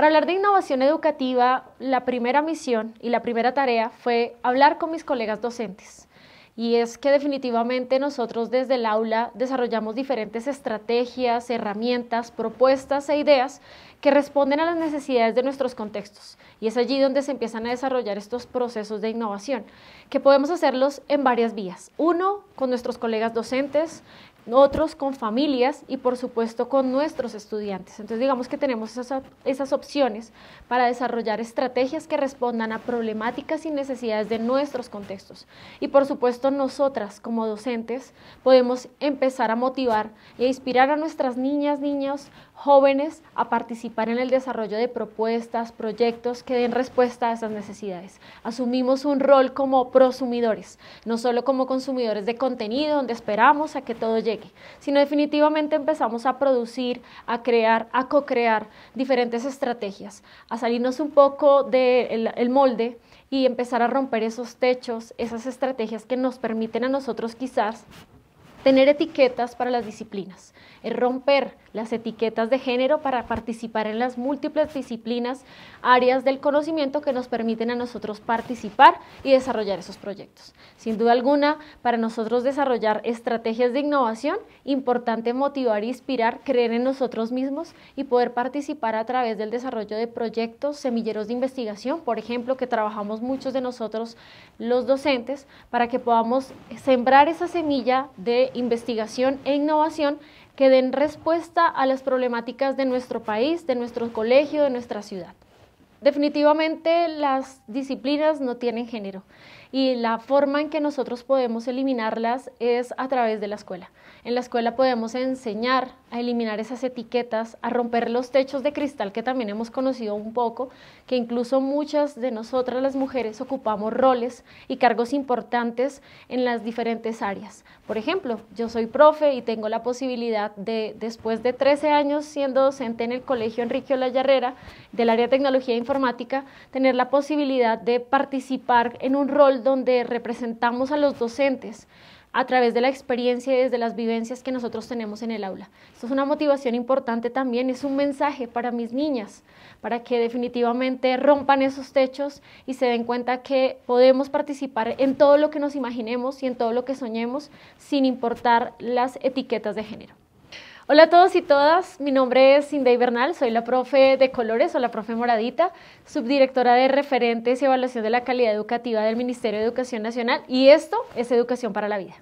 Para hablar de innovación educativa, la primera misión y la primera tarea fue hablar con mis colegas docentes. Y es que definitivamente nosotros desde el aula desarrollamos diferentes estrategias, herramientas, propuestas e ideas que responden a las necesidades de nuestros contextos. Y es allí donde se empiezan a desarrollar estos procesos de innovación, que podemos hacerlos en varias vías. Uno, con nuestros colegas docentes, otros con familias y por supuesto con nuestros estudiantes. Entonces digamos que tenemos esas, opciones para desarrollar estrategias que respondan a problemáticas y necesidades de nuestros contextos. Y por supuesto nosotras como docentes podemos empezar a motivar e inspirar a nuestras niñas, niños, jóvenes a participar en el desarrollo de propuestas, proyectos que den respuesta a esas necesidades. Asumimos un rol como prosumidores, no solo como consumidores de contenido donde esperamos a que todo llegue sino definitivamente empezamos a producir, a crear, a co-crear diferentes estrategias, a salirnos un poco del molde y empezar a romper esos techos, esas estrategias que nos permiten a nosotros quizás tener etiquetas para las disciplinas, eh, romper las etiquetas de género para participar en las múltiples disciplinas, áreas del conocimiento que nos permiten a nosotros participar y desarrollar esos proyectos. Sin duda alguna, para nosotros desarrollar estrategias de innovación, importante motivar, e inspirar, creer en nosotros mismos y poder participar a través del desarrollo de proyectos, semilleros de investigación, por ejemplo, que trabajamos muchos de nosotros los docentes, para que podamos sembrar esa semilla de investigación e innovación que den respuesta a las problemáticas de nuestro país, de nuestro colegio, de nuestra ciudad. Definitivamente las disciplinas no tienen género y la forma en que nosotros podemos eliminarlas es a través de la escuela. En la escuela podemos enseñar a eliminar esas etiquetas, a romper los techos de cristal que también hemos conocido un poco, que incluso muchas de nosotras las mujeres ocupamos roles y cargos importantes en las diferentes áreas. Por ejemplo, yo soy profe y tengo la posibilidad de, después de 13 años siendo docente en el Colegio Enrique Olayarrera del área de tecnología e informática, tener la posibilidad de participar en un rol donde representamos a los docentes a través de la experiencia y desde las vivencias que nosotros tenemos en el aula. Esto es una motivación importante también, es un mensaje para mis niñas, para que definitivamente rompan esos techos y se den cuenta que podemos participar en todo lo que nos imaginemos y en todo lo que soñemos sin importar las etiquetas de género. Hola a todos y todas, mi nombre es Cindy Bernal, soy la profe de colores o la profe moradita, subdirectora de referentes y evaluación de la calidad educativa del Ministerio de Educación Nacional y esto es Educación para la Vida.